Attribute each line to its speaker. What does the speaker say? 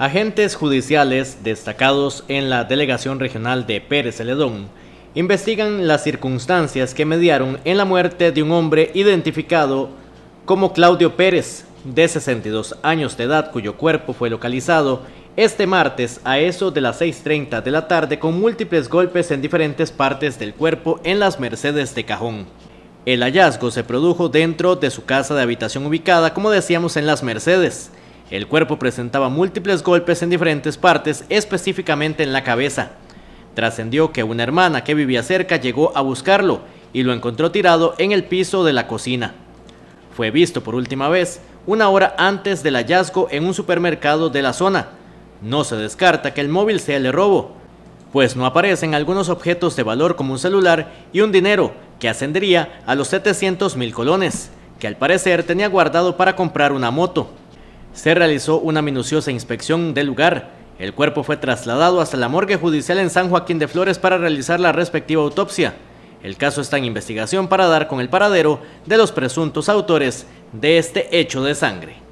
Speaker 1: Agentes judiciales destacados en la Delegación Regional de Pérez Celedón investigan las circunstancias que mediaron en la muerte de un hombre identificado como Claudio Pérez, de 62 años de edad, cuyo cuerpo fue localizado este martes a eso de las 6.30 de la tarde con múltiples golpes en diferentes partes del cuerpo en las Mercedes de Cajón. El hallazgo se produjo dentro de su casa de habitación ubicada, como decíamos, en las Mercedes, el cuerpo presentaba múltiples golpes en diferentes partes, específicamente en la cabeza. Trascendió que una hermana que vivía cerca llegó a buscarlo y lo encontró tirado en el piso de la cocina. Fue visto por última vez una hora antes del hallazgo en un supermercado de la zona. No se descarta que el móvil sea el robo, pues no aparecen algunos objetos de valor como un celular y un dinero que ascendería a los 700 mil colones, que al parecer tenía guardado para comprar una moto se realizó una minuciosa inspección del lugar. El cuerpo fue trasladado hasta la morgue judicial en San Joaquín de Flores para realizar la respectiva autopsia. El caso está en investigación para dar con el paradero de los presuntos autores de este hecho de sangre.